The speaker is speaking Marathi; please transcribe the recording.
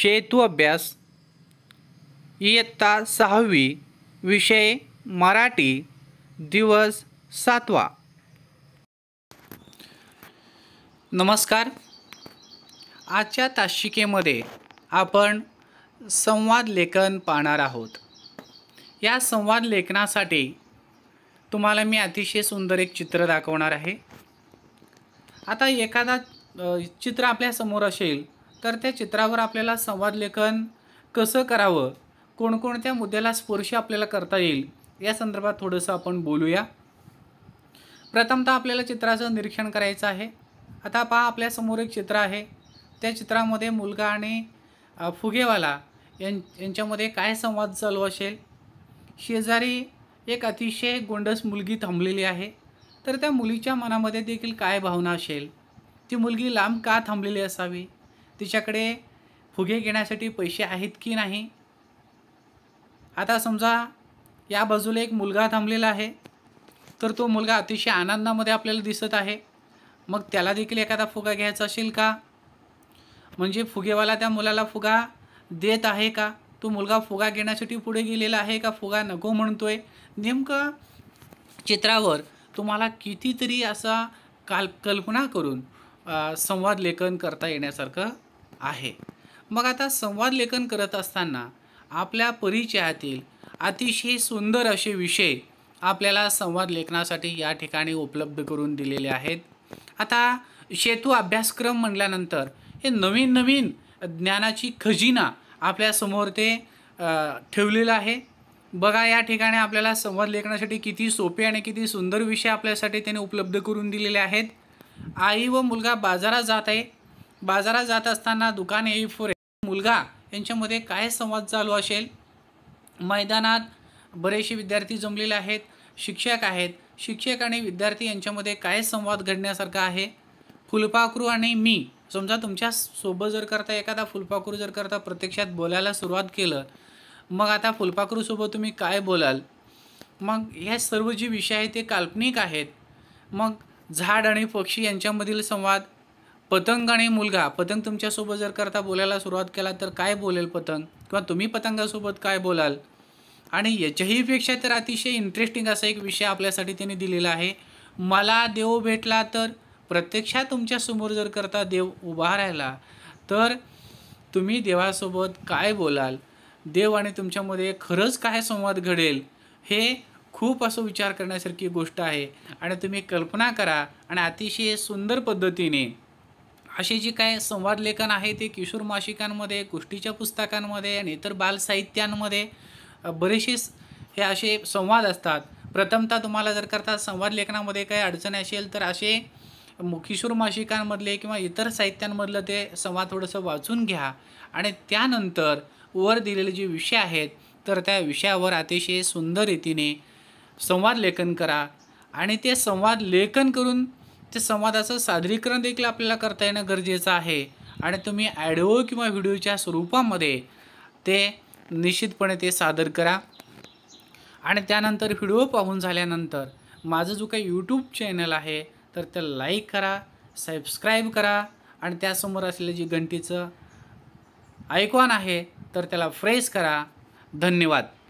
शेतू अभ्यास इयत्ता सहावी विषय मराठी दिवस सातवा नमस्कार आजच्या ताशिकेमध्ये आपण संवाद लेखन पाहणार आहोत या संवाद लेखनासाठी तुम्हाला मी अतिशय सुंदर एक चित्र दाखवणार आहे आता एखादा चित्र आपल्यासमोर असेल तर त्या चित्रावर आपल्याला संवाद लेखन कसं करावं कोणकोणत्या मुद्द्याला स्पर्श आपल्याला करता येईल या संदर्भात थोडंसं आपण बोलूया प्रथमतः आपल्याला चित्राचं निरीक्षण करायचं आहे आता पहा आपल्यासमोर एक चित्र आहे त्या चित्रामध्ये मुलगा आणि फुगेवाला यां यांच्यामध्ये काय संवाद चालू असेल शेजारी एक अतिशय गोंडस मुलगी थांबलेली आहे तर त्या मुलीच्या मनामध्ये देखील काय भावना असेल ती मुलगी लांब का थांबलेली असावी तिच्याकडे फुगे घेण्यासाठी पैसे आहेत की नाही आता समजा या बाजूला एक मुलगा थांबलेला आहे तर तो मुलगा अतिशय आनंदामध्ये आपल्याला दिसत आहे मग त्याला देखील एखादा फुगा घ्यायचा असेल का म्हणजे फुगेवाला त्या मुलाला फुगा देत आहे का तो मुलगा फुगा घेण्यासाठी पुढे गेलेला आहे का फुगा नको म्हणतोय नेमकं चित्रावर तुम्हाला कितीतरी असा काल कल्पना करून संवाद लेखन करता येण्यासारखं आहे मग आता संवाद लेखन करत असताना आपल्या परिचयातील अतिशय सुंदर असे विषय आपल्याला संवाद लेखनासाठी या ठिकाणी उपलब्ध करून दिलेले आहेत आता शेतू अभ्यासक्रम म्हटल्यानंतर हे नवीन नवीन ज्ञानाची खजिना आपल्यासमोर ते ठेवलेलं आहे बघा या ठिकाणी आपल्याला संवाद लेखनासाठी किती सोपे आणि किती सुंदर विषय आपल्यासाठी त्याने उपलब्ध करून दिलेले आहेत आई व मुलगा बाजारात जात आहे बाजारात जात असताना दुकान येई फुरे मुलगा यांच्यामध्ये काय संवाद चालू असेल मैदानात बरेचसे विद्यार्थी जमलेले आहेत शिक्षक आहेत शिक्षक आणि विद्यार्थी यांच्यामध्ये काय संवाद घडण्यासारखा आहे फुलपाखरू आणि मी समजा तुमच्या सोबत जर करता एखादा फुलपाखरू जर करता प्रत्यक्षात बोलायला सुरुवात केलं मग आता फुलपाखरूसोबत तुम्ही काय बोलाल मग हे सर्व जे विषय आहेत ते काल्पनिक आहेत मग झाड आणि पक्षी यांच्यामधील संवाद पतंग आणि मुलगा पतंग तुमच्यासोबत जर करता बोलायला सुरुवात केला तर काय बोलेल पतंग किंवा तुम्ही पतंगासोबत काय बोलाल आणि याच्याहीपेक्षा तर अतिशय इंटरेस्टिंग असा एक विषय आपल्यासाठी त्यांनी दिलेला आहे मला देव भेटला तर प्रत्यक्षात तुमच्यासमोर जर करता देव उभा राहिला तर तुम्ही देवासोबत काय बोलाल देव आणि तुमच्यामध्ये खरंच काय संवाद घडेल हे खूप असं विचार करण्यासारखी गोष्ट आहे आणि तुम्ही कल्पना करा आणि अतिशय सुंदर पद्धतीने असे जे काय संवाद लेखन आहे ते किशोर मासिकांमध्ये गोष्टीच्या पुस्तकांमध्ये आणि इतर बालसाहित्यांमध्ये बरेचसे हे असे संवाद असतात प्रथमतः तुम्हाला जर करता संवाद लेखनामध्ये काही अडचण असेल तर असे किशोर मासिकांमधले किंवा इतर साहित्यांमधलं ते संवाद थोडंसं वाचून घ्या आणि त्यानंतर वर दिलेले जे विषय आहेत तर त्या विषयावर अतिशय सुंदर रीतीने संवाद लेखन करा आणि ते संवाद लेखन करून ते संवादाचं सादरीकरण देखील आपल्याला करता येणं गरजेचं आहे आणि तुम्ही ॲडिओ किंवा व्हिडिओच्या स्वरूपामध्ये ते निश्चितपणे ते सादर करा आणि त्यानंतर व्हिडिओ पाहून झाल्यानंतर माझं जो काही यूट्यूब चॅनल आहे तर ते लाईक करा सबस्क्राईब करा आणि त्यासमोर असलेलं जी घंटीचं आयकॉन आहे तर त्याला फ्रेश करा धन्यवाद